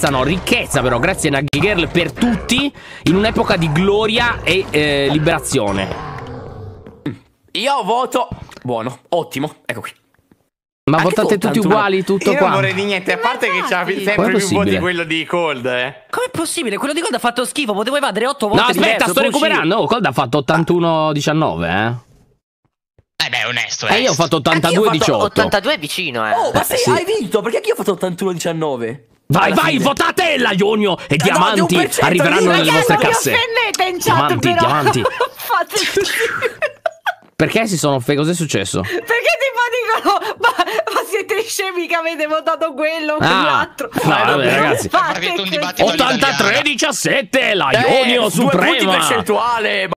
ricchezza, no, ricchezza però, grazie a Nuggy Girl per tutti, in un'epoca di gloria e eh, liberazione. Io voto... Buono, ottimo, ecco qui. Ma Anche votate tutti uguali, tutto Io qua. Io non vorrei di niente, a parte che c'ha sempre più voti quello di Cold, eh. Com'è possibile? Quello di Cold ha fatto schifo, potevo evadere 8 volte. No, aspetta, sto recuperando. Oh, Cold ha fatto 81-19, eh. Eh beh, onesto, eh. E io ho eh. fatto 82-18. 82 vicino, eh. Oh, ma sei, sì. hai vinto, perché anch'io ho fatto 81-19. Vai, vai, fine. votate Laionio e eh, no, diamanti no, arriveranno nelle vostre casse. In chat, diamanti, però. diamanti. Perché si sono offesi? Cos'è successo? Perché tipo dicono, ma, ma siete scemi che avete votato quello o ah, quell'altro. No, vabbè, ragazzi. Fate 83-17, Laionio eh, supremo. Due punti percentuale.